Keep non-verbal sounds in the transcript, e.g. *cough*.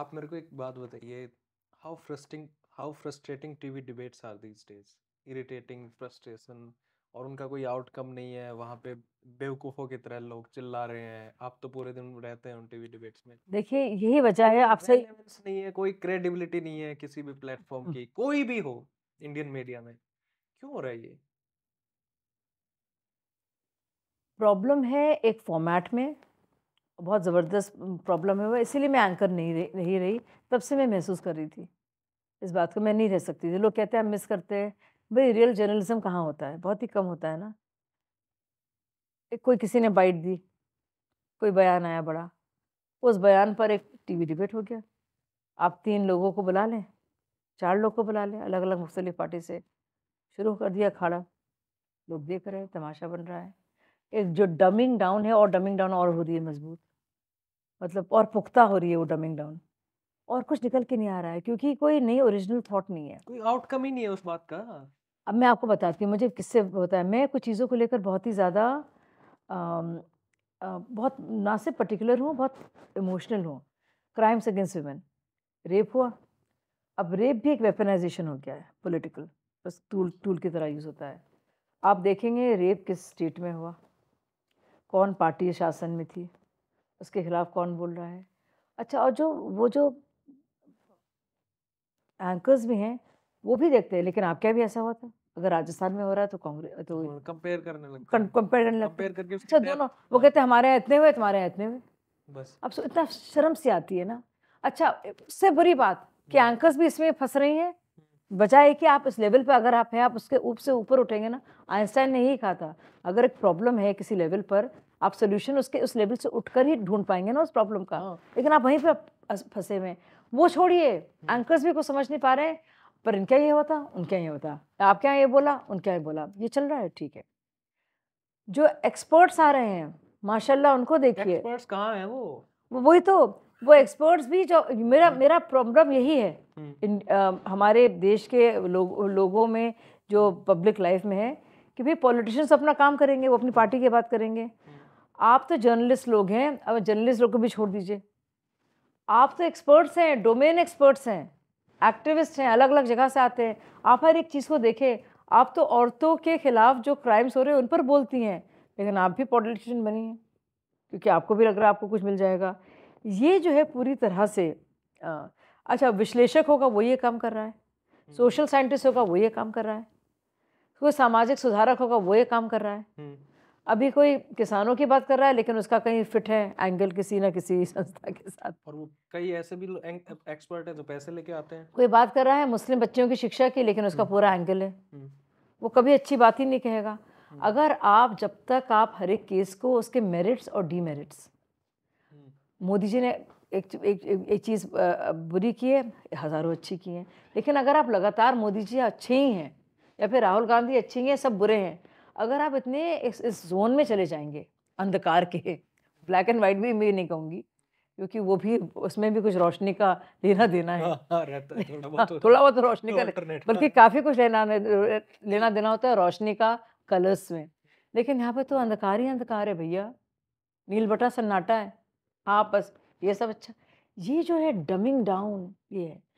आप मेरे को एक बात बताइए how frusting how frustrating TV debates are these days irritating frustration और उनका कोई आउटकम नहीं है वहाँ पे बेवकूफ़ों की तरह लोग चिल्ला रहे हैं आप तो पूरे दिन रहते हैं उन टीवी डिबेट्स में देखिए यही वजह है आपसे नहीं है कोई क्रेडिबिलिटी नहीं है किसी भी प्लेटफॉर्म हाँ। की कोई भी हो इंडियन मीडिया में क्यों हो रहा है ये प्रॉब्लम है एक फॉर्मेट में बहुत ज़बरदस्त प्रॉब्लम है वो इसीलिए मैं एंकर नहीं रही रही तब से मैं महसूस कर रही थी इस बात को मैं नहीं रह सकती थी लोग कहते हैं हम मिस करते हैं भाई रियल जर्नलिज्म कहाँ होता है बहुत ही कम होता है ना एक कोई किसी ने बाइट दी कोई बयान आया बड़ा उस बयान पर एक टीवी डिबेट हो गया आप तीन लोगों को बुला लें चार लोग को बुला लें अलग अलग मुख्तलि पार्टी से शुरू कर दिया खाड़ा लोग देख रहे हैं तमाशा बन रहा है एक जो डमिंग डाउन है और डमिंग डाउन और हो रही है मजबूत मतलब और पुख्ता हो रही है वो डमिंग डाउन और कुछ निकल के नहीं आ रहा है क्योंकि कोई नई ओरिजिनल थॉट नहीं है कोई आउटकम ही नहीं है उस बात का अब मैं आपको बताती हूँ मुझे किससे होता है मैं कुछ चीज़ों को लेकर बहुत ही ज़्यादा बहुत ना सिर्फ पर्टिकुलर हूँ बहुत इमोशनल हूँ क्राइम्स अगेंस्ट वुमेन रेप हुआ अब रेप भी एक वेपनाइजेशन हो गया है पोलिटिकल बस टूल टूल की तरह यूज़ होता है आप देखेंगे रेप किस स्टेट में हुआ कौन पार्टी शासन में थी उसके खिलाफ कौन बोल रहा है अच्छा और जो वो जो एंकर्स भी हैं वो भी देखते हैं लेकिन आप क्या भी ऐसा हुआ था अगर राजस्थान में हो रहा है तो कांग्रेस तो कंपेयर तो करने लगते कंपेयर करने लगते कंपेयर करके अच्छा दोनों वो कहते हैं हमारे यहाँ इतने हुए तुम्हारे यहाँ इतने हुए बस अब इतना शर्म से आती है ना अच्छा उससे बुरी बात कि एंकर्स भी इसमें फंस रही हैं बजाय कि आप इस लेवल पर अगर आप हैं आप उसके ऊप से ऊपर उठेंगे ना आइंस्टाइन ने ही कहा था अगर एक प्रॉब्लम है किसी लेवल पर आप सोल्यूशन उसके उस लेवल से उठकर ही ढूंढ पाएंगे ना उस प्रॉब्लम का हाँ। लेकिन आप वहीं पर फंसे हुए वो छोड़िए एंकर्स भी कुछ समझ नहीं पा रहे हैं पर इनका ये होता उनका ये होता आप क्या ये बोला उनका ये बोला ये चल रहा है ठीक है जो एक्सपर्ट्स आ रहे हैं माशाल्लाह उनको देखिए एक्सपर्ट्स कहाँ हैं वो वही तो वो एक्सपर्ट्स भी जो मेरा हम्म। मेरा प्रॉब्लम यही है हम्म। इन, आ, हमारे देश के लो, लोगों में जो पब्लिक लाइफ में है कि भाई पॉलिटिशियंस अपना काम करेंगे वो अपनी पार्टी की बात करेंगे हम्म। आप तो जर्नलिस्ट लोग हैं अब जर्नलिस्ट लोग को भी छोड़ दीजिए आप तो एक्सपर्ट्स हैं डोमेन एक्सपर्ट्स हैं एक्टिविस्ट हैं अलग अलग जगह से आते हैं आप हर एक चीज़ को देखें आप तो औरतों के खिलाफ जो क्राइम्स हो रहे हैं उन पर बोलती हैं लेकिन आप भी पॉलिटिशियन बनी हैं क्योंकि आपको भी लग रहा है आपको कुछ मिल जाएगा ये जो है पूरी तरह से आ, अच्छा विश्लेषक होगा वो ये काम कर रहा है हम्म। सोशल साइंटिस्ट होगा वो ये काम कर रहा है कोई सामाजिक सुधारक होगा वो ये काम कर रहा है हम्म। अभी कोई किसानों की बात कर रहा है लेकिन उसका कहीं फिट है एंगल किसी ना किसी संस्था के साथ और वो कई ऐसे भी एक्सपर्ट हैं जो पैसे लेके आते हैं कोई बात कर रहा है मुस्लिम बच्चियों की शिक्षा की लेकिन उसका हम्म। पूरा एंगल है वो कभी अच्छी बात ही नहीं कहेगा अगर आप जब तक आप हर एक केस को उसके मेरिट्स और डीमेरिट्स मोदी जी ने एक एक, एक, एक चीज़ बुरी की है हज़ारों अच्छी की हैं लेकिन अगर आप लगातार मोदी जी अच्छे ही हैं या फिर राहुल गांधी अच्छे ही हैं सब बुरे हैं अगर आप इतने इस इस जोन में चले जाएंगे अंधकार के ब्लैक एंड वाइट भी मैं नहीं कहूँगी क्योंकि वो भी उसमें भी कुछ रोशनी का लेना देना हाँ, हाँ, है थोड़ा बहुत *laughs* रोशनी तो का बल्कि काफ़ी कुछ लेना लेना देना होता है रोशनी का कलर्स में लेकिन यहाँ पे तो अंधकार ही अंधकार है भैया नील बटा सन्नाटा है हाँ बस ये सब अच्छा ये जो है डमिंग डाउन ये है